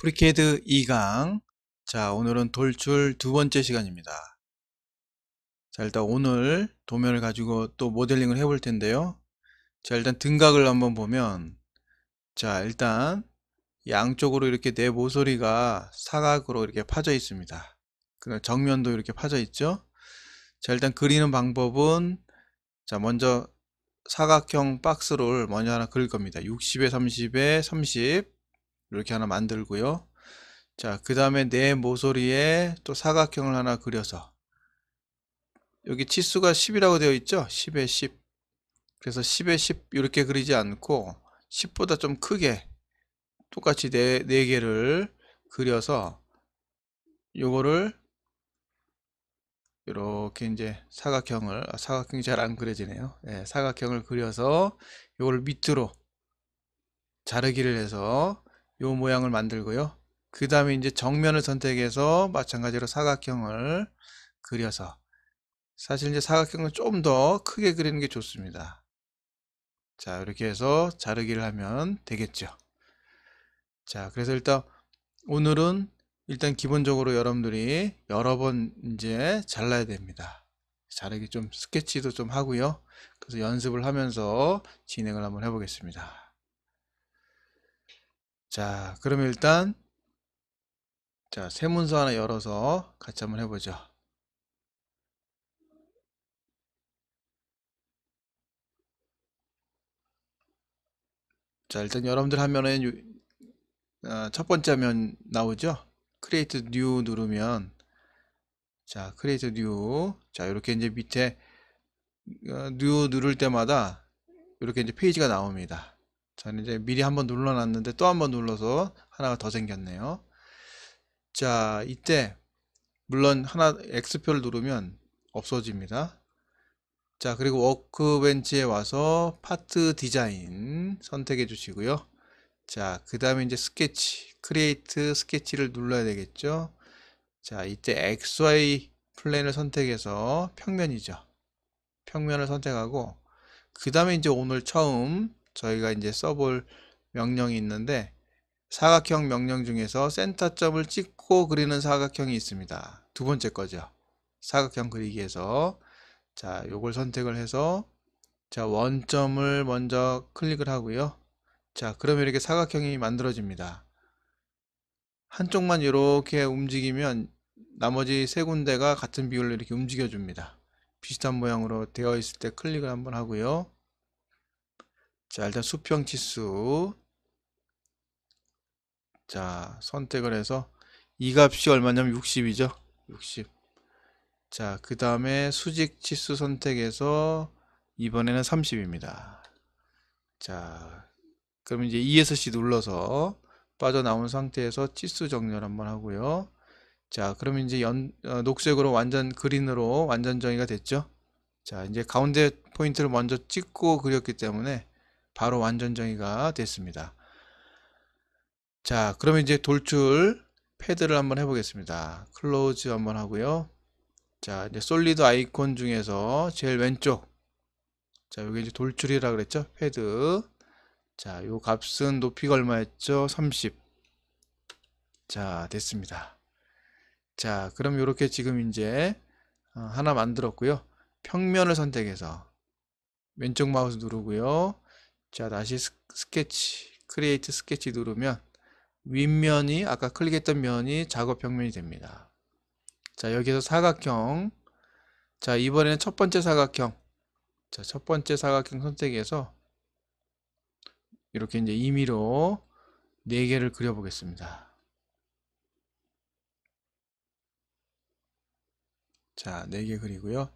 프리케드 2강 자 오늘은 돌출 두 번째 시간입니다 자 일단 오늘 도면을 가지고 또 모델링을 해 볼 텐데요 자 일단 등각을 한번 보면 자 일단 양쪽으로 이렇게 내 모서리가 사각으로 이렇게 파져 있습니다 그다음 정면도 이렇게 파져 있죠 자 일단 그리는 방법은 자 먼저 사각형 박스를 먼저 하나 그릴 겁니다 60에 30에 30 이렇게 하나 만들고요. 자, 그 다음에 내 모서리에 또 사각형을 하나 그려서 여기 치수가 10이라고 되어 있죠? 10에 10. 그래서 10에 10 이렇게 그리지 않고 10보다 좀 크게 똑같이 4, 개를 그려서 요거를 이렇게 이제 사각형을 아, 사각형이 잘 안 그려지네요. 네, 사각형을 그려서 요걸 밑으로 자르기를 해서 요 모양을 만들고요. 그 다음에 이제 정면을 선택해서 마찬가지로 사각형을 그려서 사실 이제 사각형을 좀 더 크게 그리는 게 좋습니다. 자 이렇게 해서 자르기를 하면 되겠죠. 자 그래서 일단 오늘은 일단 기본적으로 여러분들이 여러 번 이제 잘라야 됩니다. 자르기 좀 스케치도 좀 하고요. 그래서 연습을 하면서 진행을 한번 해보겠습니다. 자, 그러면 일단 자, 새 문서 하나 열어서 같이 한번 해보죠. 자, 일단 여러분들 하면은 어, 첫 번째 화면 나오죠? Create New 누르면 자, Create New 자, 이렇게 이제 밑에 어, New 누를 때마다 이렇게 이제 페이지가 나옵니다. 자 이제 미리 한번 눌러놨는데 또 한번 눌러서 하나가 더 생겼네요 자 이때 물론 하나 X표를 누르면 없어집니다 자 그리고 워크벤치에 와서 파트 디자인 선택해 주시고요 자 그 다음에 이제 스케치 크리에이트 스케치를 눌러야 되겠죠 자 이때 XY 플랜을 선택해서 평면이죠 평면을 선택하고 그 다음에 이제 오늘 처음 저희가 이제 써볼 명령이 있는데 사각형 명령 중에서 센터점을 찍고 그리는 사각형이 있습니다. 두 번째 거죠. 사각형 그리기에서 자, 요걸 선택을 해서 자, 원점을 먼저 클릭을 하고요. 자, 그러면 이렇게 사각형이 만들어집니다. 한쪽만 이렇게 움직이면 나머지 세 군데가 같은 비율로 이렇게 움직여 줍니다. 비슷한 모양으로 되어 있을 때 클릭을 한번 하고요. 자 일단 수평 지수 자 선택을 해서 이 값이 얼마냐면 60이죠 60자그 다음에 수직 지수 선택해서 이번에는 30입니다 자 그럼 이제 E에서 C 눌러서 빠져나온 상태에서 치수 정렬 한번 하고요 자 그럼 이제 연, 어, 녹색으로 완전 그린으로 완전 정의가 됐죠 자 이제 가운데 포인트를 먼저 찍고 그렸기 때문에 바로 완전 정의가 됐습니다. 자, 그러면 이제 돌출 패드를 한번 해보겠습니다. 클로즈 한번 하고요. 자, 이제 솔리드 아이콘 중에서 제일 왼쪽. 자, 여기 이제 돌출이라 그랬죠? 패드. 자, 요 값은 높이가 얼마였죠? 30. 자, 됐습니다. 자, 그럼 이렇게 지금 이제 어, 하나 만들었고요. 평면을 선택해서 왼쪽 마우스 누르고요. 자 다시 스케치 크리에이트 스케치 누르면 윗면이 아까 클릭했던 면이 작업 평면이 됩니다 자 여기서 사각형 자 이번에는 첫 번째 사각형 자 첫 번째 사각형 선택해서 이렇게 이제 임의로 4개를 그려보겠습니다 자 4개 그리고요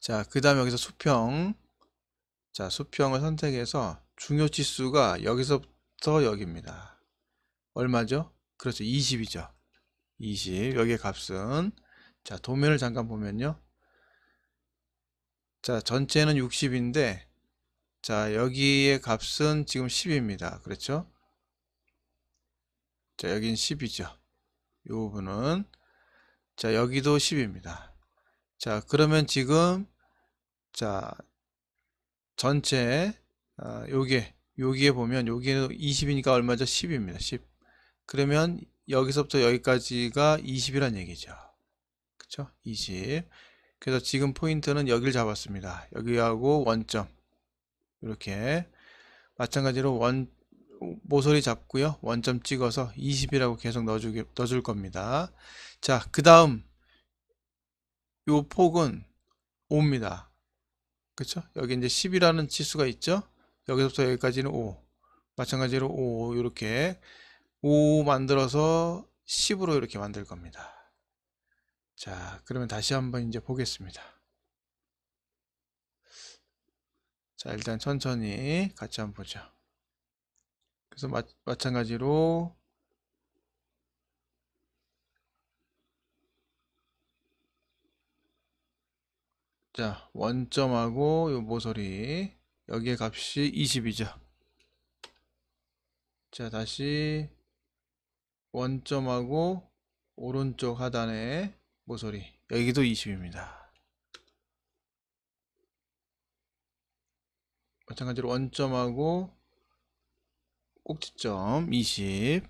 자 그 다음 에 여기서 수평 자, 수평을 선택해서 중요 지수가 여기서부터 여기입니다. 얼마죠? 그렇죠. 20이죠. 20. 여기의 값은 자, 도면을 잠깐 보면요. 자, 전체는 60인데 자, 여기의 값은 지금 10입니다. 그렇죠? 자, 여긴 10이죠. 이 부분은 자, 여기도 10입니다. 자, 그러면 지금 자, 전체 어, 요게 여기에 보면 여기는 20이니까 얼마죠? 10입니다. 10. 그러면 여기서부터 여기까지가 20이란 얘기죠. 그쵸? 20. 그래서 지금 포인트는 여기를 잡았습니다. 여기하고 원점. 이렇게. 마찬가지로 원, 모서리 잡고요. 원점 찍어서 20이라고 계속 넣어주게, 넣어줄 겁니다. 자, 그 다음. 요 폭은 5입니다. 그렇죠? 여기 이제 10이라는 지수가 있죠. 여기서부터 여기까지는 5. 마찬가지로 5 이렇게 5 만들어서 10으로 이렇게 만들 겁니다. 자, 그러면 다시 한번 이제 보겠습니다. 자, 일단 천천히 같이 한번 보죠. 그래서 마, 마찬가지로 자 원점하고 요 모서리 여기에 값이 20이죠 자 다시 원점하고 오른쪽 하단에 모서리 여기도 20입니다 마찬가지로 원점하고 꼭지점 20자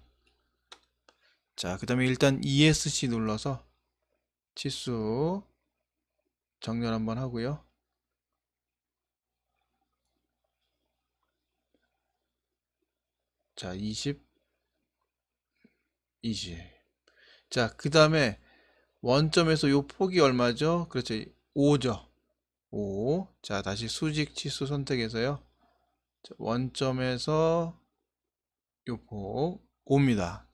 그 다음에 일단 ESC 눌러서 치수 정렬 한번 하고요. 자, 20, 20. 자, 그 다음에 원점에서 요 폭이 얼마죠? 그렇죠. 5죠. 5. 자, 다시 수직 치수 선택해서요. 원점에서 요폭 5입니다.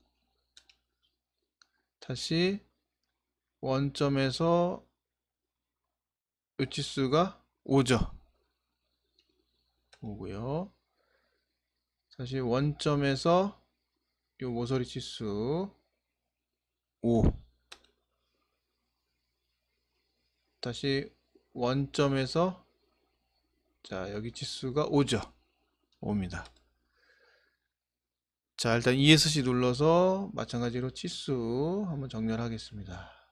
다시 원점에서 요치수가 5죠5고요 사실 원점에서 이 모서리 치수 5 다시 원점에서 자 여기 치수가 5죠 5입니다 자 일단 ESC 눌러서 마찬가지로 치수 한번 정렬하겠습니다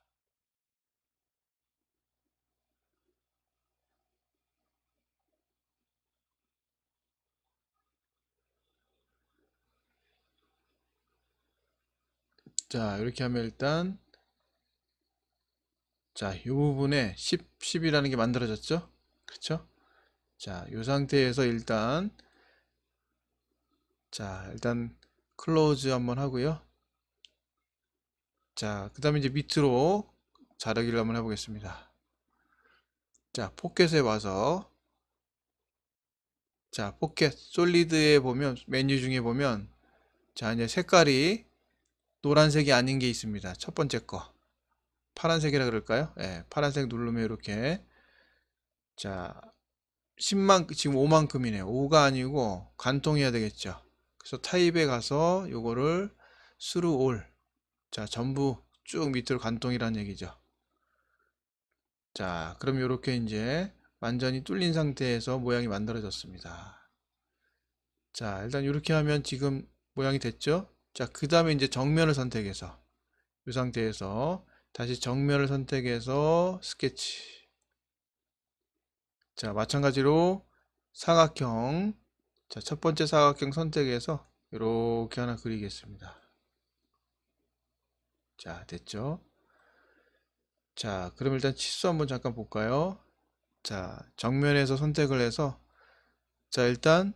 자 이렇게 하면 일단 자 이 부분에 10, 10이라는 게 만들어졌죠 그쵸 자 이 상태에서 일단 자 일단 클로즈 한번 하고요 자 그 다음에 이제 밑으로 자르기를 한번 해보겠습니다 자 포켓에 와서 자 포켓 솔리드에 보면 메뉴 중에 보면 자 이제 색깔이 노란색이 아닌 게 있습니다. 첫 번째 거. 파란색이라 그럴까요? 예, 파란색 누르면 이렇게 자 10만 지금 5만큼이네요. 5가 아니고 간통해야 되겠죠. 그래서 타입에 가서 요거를 스루 올. 자, 전부 쭉 밑으로 간통이란 얘기죠. 자, 그럼 요렇게 이제 완전히 뚫린 상태에서 모양이 만들어졌습니다. 자, 일단 이렇게 하면 지금 모양이 됐죠? 자, 그 다음에 이제 정면을 선택해서 이 상태에서 다시 정면을 선택해서 스케치 자, 마찬가지로 사각형 자, 첫 번째 사각형 선택해서 이렇게 하나 그리겠습니다. 자, 됐죠? 자, 그럼 일단 치수 한번 잠깐 볼까요? 자, 정면에서 선택을 해서 자, 일단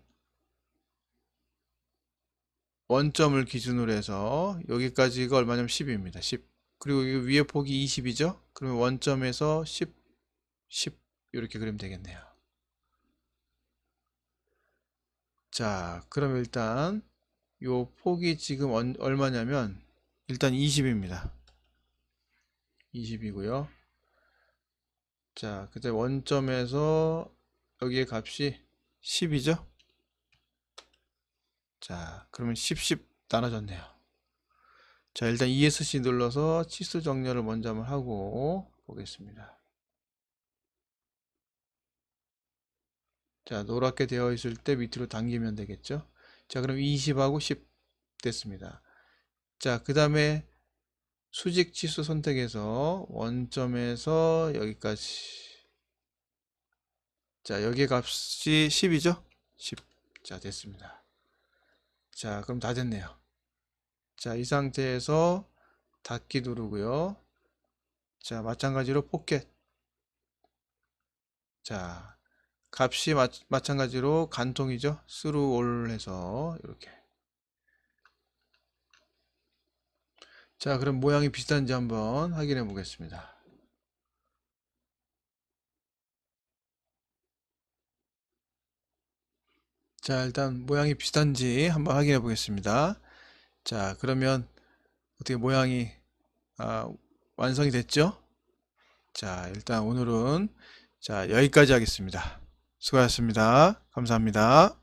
원점을 기준으로 해서 여기까지가 얼마냐면 10입니다. 10. 그리고 여 위에 폭이 20이죠? 그러면 원점에서 10, 10 이렇게 그리면 되겠네요. 자, 그럼 일단 요 폭이 지금 언, 얼마냐면 일단 20입니다. 20이고요. 자, 그때 원점에서 여기의 값이 10이죠? 자 그러면 10, 10 나눠졌네요 자 일단 ESC 눌러서 치수 정렬을 먼저 한번 하고 보겠습니다 자 노랗게 되어 있을 때 밑으로 당기면 되겠죠 자 그럼 20하고 10 됐습니다 자 그 다음에 수직 치수 선택해서 원점에서 여기까지 자 여기 값이 10이죠 10자 됐습니다 자 그럼 다 됐네요 자 이 상태에서 닫기 누르고요 자 마찬가지로 포켓 자 값이 마, 마찬가지로 간통이죠 스루 올 해서 이렇게 자 그럼 모양이 비슷한지 한번 확인해 보겠습니다 자 일단 모양이 비슷한지 한번 확인해 보겠습니다 자 그러면 어떻게 모양이 아, 완성이 됐죠 자 일단 오늘은 자 여기까지 하겠습니다 수고하셨습니다 감사합니다